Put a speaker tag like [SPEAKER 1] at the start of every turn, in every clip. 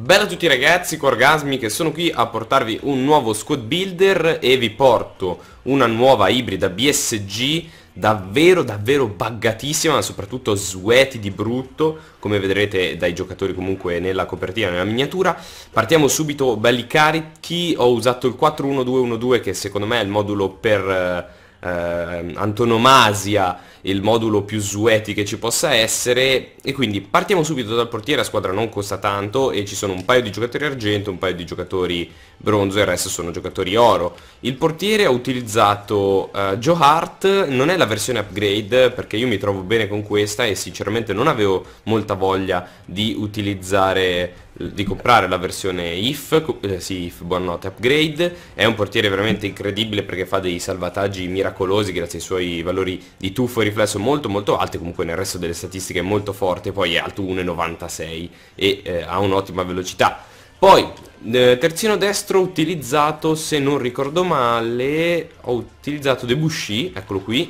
[SPEAKER 1] Bella a tutti ragazzi, Corgasmi che sono qui a portarvi un nuovo squad builder e vi porto una nuova ibrida BSG davvero davvero buggatissima ma soprattutto sweaty di brutto come vedrete dai giocatori comunque nella copertina nella miniatura partiamo subito belli carichi ho usato il 41212 che secondo me è il modulo per eh, eh, antonomasia il modulo più sueti che ci possa essere e quindi partiamo subito dal portiere, la squadra non costa tanto e ci sono un paio di giocatori argento, un paio di giocatori bronzo e il resto sono giocatori oro. Il portiere ha utilizzato uh, Joe Hart, non è la versione upgrade perché io mi trovo bene con questa e sinceramente non avevo molta voglia di utilizzare di comprare la versione IF, eh, sì, IF, buonanotte, upgrade, è un portiere veramente incredibile perché fa dei salvataggi miracolosi grazie ai suoi valori di tuffo e riflesso molto molto alti, comunque nel resto delle statistiche è molto forte, poi è alto 1,96 e eh, ha un'ottima velocità. Poi, eh, terzino destro utilizzato, se non ricordo male, ho utilizzato Debussy, eccolo qui,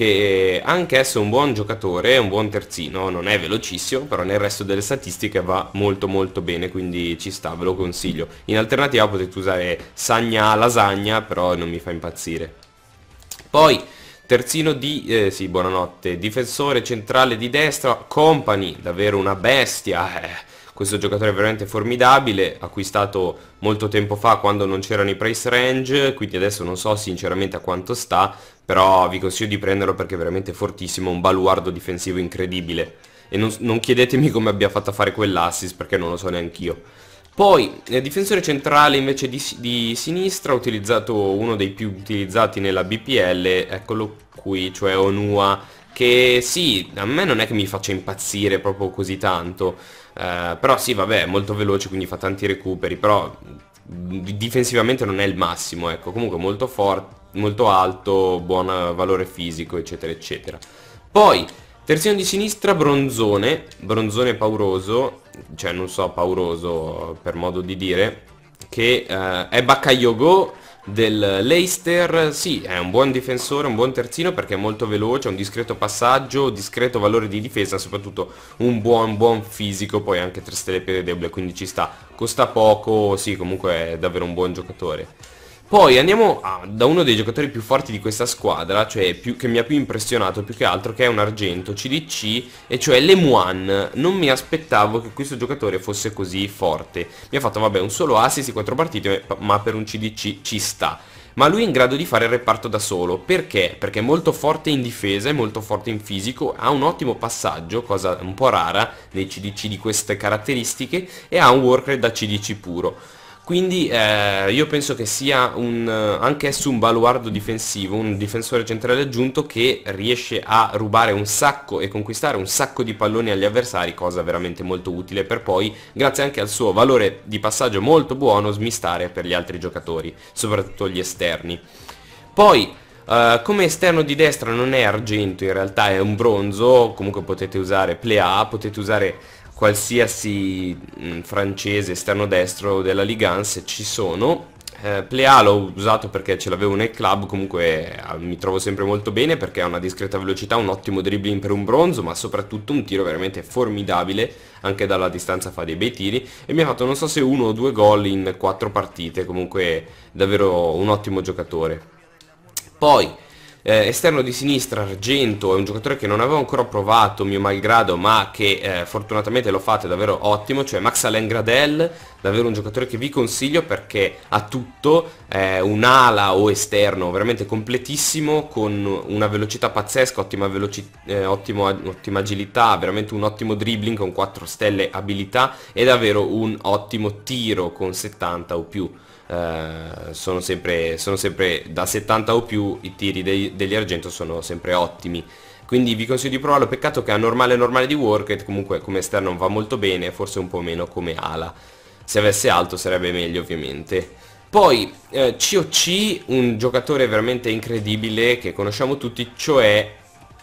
[SPEAKER 1] che anche esso è un buon giocatore, è un buon terzino, non è velocissimo, però nel resto delle statistiche va molto molto bene, quindi ci sta, ve lo consiglio. In alternativa potete usare Sagna Lasagna, però non mi fa impazzire. Poi Terzino di, eh, sì, buonanotte, difensore centrale di destra, Company, davvero una bestia, eh questo giocatore è veramente formidabile, acquistato molto tempo fa quando non c'erano i price range, quindi adesso non so sinceramente a quanto sta, però vi consiglio di prenderlo perché è veramente fortissimo, un baluardo difensivo incredibile. E non, non chiedetemi come abbia fatto a fare quell'assist perché non lo so neanch'io. Poi, eh, difensore centrale invece di, di sinistra, ho utilizzato uno dei più utilizzati nella BPL, eccolo qui, cioè Onua che sì, a me non è che mi faccia impazzire proprio così tanto. Eh, però sì, vabbè, è molto veloce, quindi fa tanti recuperi. Però mm, difensivamente non è il massimo, ecco. Comunque molto forte, molto alto, buon eh, valore fisico, eccetera, eccetera. Poi, terzino di sinistra, bronzone. Bronzone pauroso. Cioè, non so, pauroso per modo di dire. Che eh, è Bakayogo del dell'Eister, sì, è un buon difensore, un buon terzino perché è molto veloce, un discreto passaggio, discreto valore di difesa, soprattutto un buon, buon fisico, poi anche 3 stelle per debole, quindi ci sta. Costa poco, sì, comunque è davvero un buon giocatore. Poi andiamo a, da uno dei giocatori più forti di questa squadra, cioè più, che mi ha più impressionato più che altro, che è un argento CDC, e cioè Lemuan. Non mi aspettavo che questo giocatore fosse così forte. Mi ha fatto, vabbè, un solo assist in 4 partite, ma per un CDC ci sta ma lui è in grado di fare il reparto da solo. Perché? Perché è molto forte in difesa, è molto forte in fisico, ha un ottimo passaggio, cosa un po' rara nei CDC di queste caratteristiche, e ha un work rate da CDC puro quindi eh, io penso che sia un, eh, anch'esso un baluardo difensivo, un difensore centrale aggiunto che riesce a rubare un sacco e conquistare un sacco di palloni agli avversari, cosa veramente molto utile per poi, grazie anche al suo valore di passaggio molto buono, smistare per gli altri giocatori, soprattutto gli esterni. Poi Uh, come esterno di destra non è argento in realtà, è un bronzo, comunque potete usare Plea, potete usare qualsiasi mh, mm, francese esterno destro della Ligance ci sono eh, Plea l'ho usato perché ce l'avevo nel club, comunque eh, mi trovo sempre molto bene perché ha una discreta velocità, un ottimo dribbling per un bronzo, ma soprattutto un tiro veramente formidabile, anche dalla distanza fa dei bei tiri e mi ha fatto non so se uno o due gol in quattro partite, comunque davvero un ottimo giocatore. Poi eh, esterno di sinistra Argento è un giocatore che non avevo ancora provato mio malgrado ma che eh, fortunatamente lo fate davvero ottimo cioè Max Alain Gradel davvero un giocatore che vi consiglio perché ha tutto eh, un'ala o esterno veramente completissimo con una velocità pazzesca ottima, veloci eh, ottimo, ottima agilità veramente un ottimo dribbling con 4 stelle abilità e davvero un ottimo tiro con 70 o più eh, sono, sempre, sono, sempre, da 70 o più i tiri dei, degli argento sono sempre ottimi quindi vi consiglio di provarlo peccato che a normale normale di worket comunque come esterno va molto bene forse un po' meno come ala se avesse alto sarebbe meglio ovviamente poi eh, COC un giocatore veramente incredibile che conosciamo tutti cioè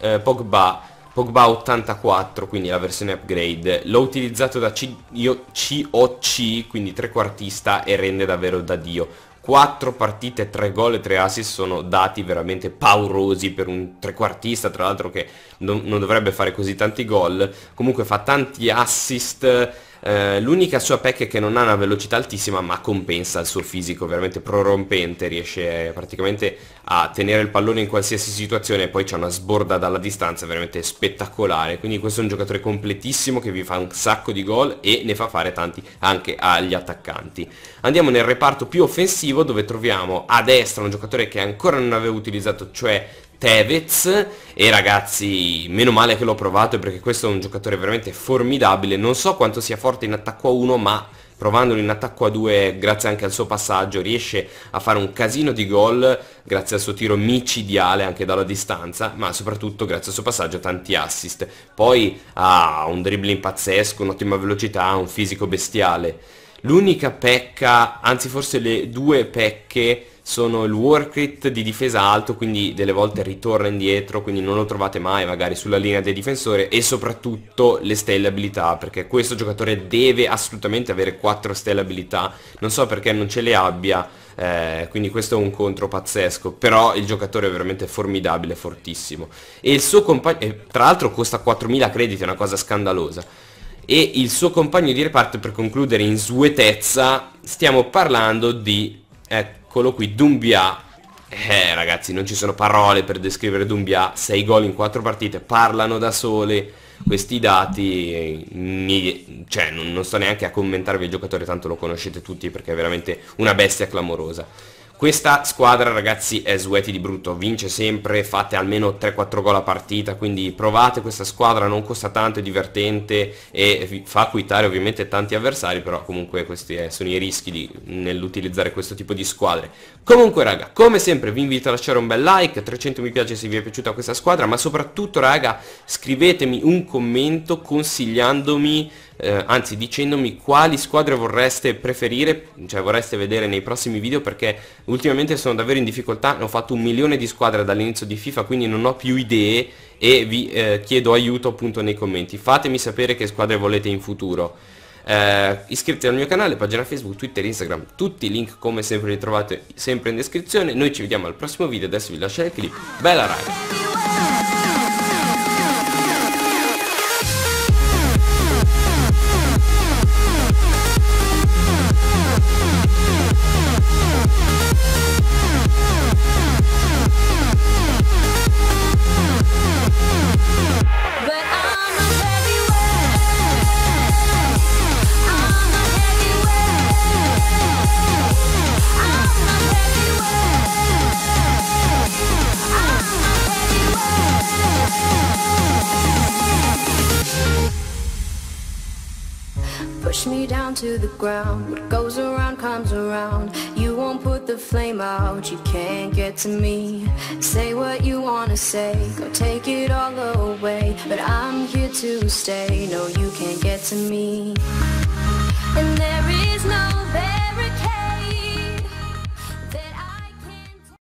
[SPEAKER 1] eh, Pogba Pogba 84, quindi la versione upgrade, l'ho utilizzato da C io, COC, quindi trequartista e rende davvero da Dio. 4 partite, 3 gol e 3 assist sono dati veramente paurosi per un trequartista, tra l'altro che non, non, dovrebbe fare così tanti gol, comunque fa tanti assist, eh, l'unica sua pecca è che non ha una velocità altissima ma compensa il suo fisico veramente prorompente, riesce praticamente a tenere il pallone in qualsiasi situazione e poi c'è una sborda dalla distanza veramente spettacolare, quindi questo è un giocatore completissimo che vi fa un sacco di gol e ne fa fare tanti anche agli attaccanti. Andiamo nel reparto più offensivo dove troviamo a destra un giocatore che ancora non aveva utilizzato, cioè Tevez e ragazzi meno male che l'ho provato perché questo è un giocatore veramente formidabile non so quanto sia forte in attacco a 1 ma provandolo in attacco a 2 grazie anche al suo passaggio riesce a fare un casino di gol grazie al suo tiro micidiale anche dalla distanza ma soprattutto grazie al suo passaggio tanti assist poi ha un dribbling pazzesco un'ottima velocità un fisico bestiale l'unica pecca anzi forse le due pecche sono il work rate di difesa alto, quindi delle volte ritorna indietro, quindi non lo trovate mai magari sulla linea del difensore e soprattutto le stelle abilità, perché questo giocatore deve assolutamente avere 4 stelle abilità, non so perché non ce le abbia, eh, quindi questo è un contro pazzesco, però il giocatore è veramente formidabile, fortissimo. E il suo compagno, eh, tra l'altro costa 4.000 crediti, è una cosa scandalosa. E il suo compagno di reparto, per concludere in suetezza stiamo parlando di eh, eccolo qui, Dumbia. Eh ragazzi, non ci sono parole per descrivere Dumbia, 6 gol in 4 partite, parlano da sole questi dati, mi, cioè, non, non sto neanche a commentarvi il giocatore, tanto lo conoscete tutti perché è veramente una bestia clamorosa. Questa squadra ragazzi è sueti di brutto, vince sempre, fate almeno 3-4 gol a partita, quindi provate questa squadra, non costa tanto, è divertente e fa acquitare ovviamente tanti avversari, però comunque questi eh, sono i rischi nell'utilizzare questo tipo di squadre. Comunque raga, come sempre vi invito a lasciare un bel like, 300 mi piace se vi è piaciuta questa squadra, ma soprattutto raga scrivetemi un commento consigliandomi eh, anzi dicendomi quali squadre vorreste preferire, cioè vorreste vedere nei prossimi video perché ultimamente sono davvero in difficoltà, ne ho fatto un milione di squadre dall'inizio di FIFA quindi non ho più idee e vi eh, chiedo aiuto appunto nei commenti, fatemi sapere che squadre volete in futuro. Eh, iscriviti al mio canale, pagina Facebook, Twitter, Instagram, tutti i link come sempre li trovate sempre in descrizione, noi ci vediamo al prossimo video, adesso vi lascio il clip, bella ride! to the ground. What goes around comes around. You won't put the flame out, you can't get to me. Say what you wanna say, go take it all away. But I'm here to stay, no you can't get to me. And there is no barricade.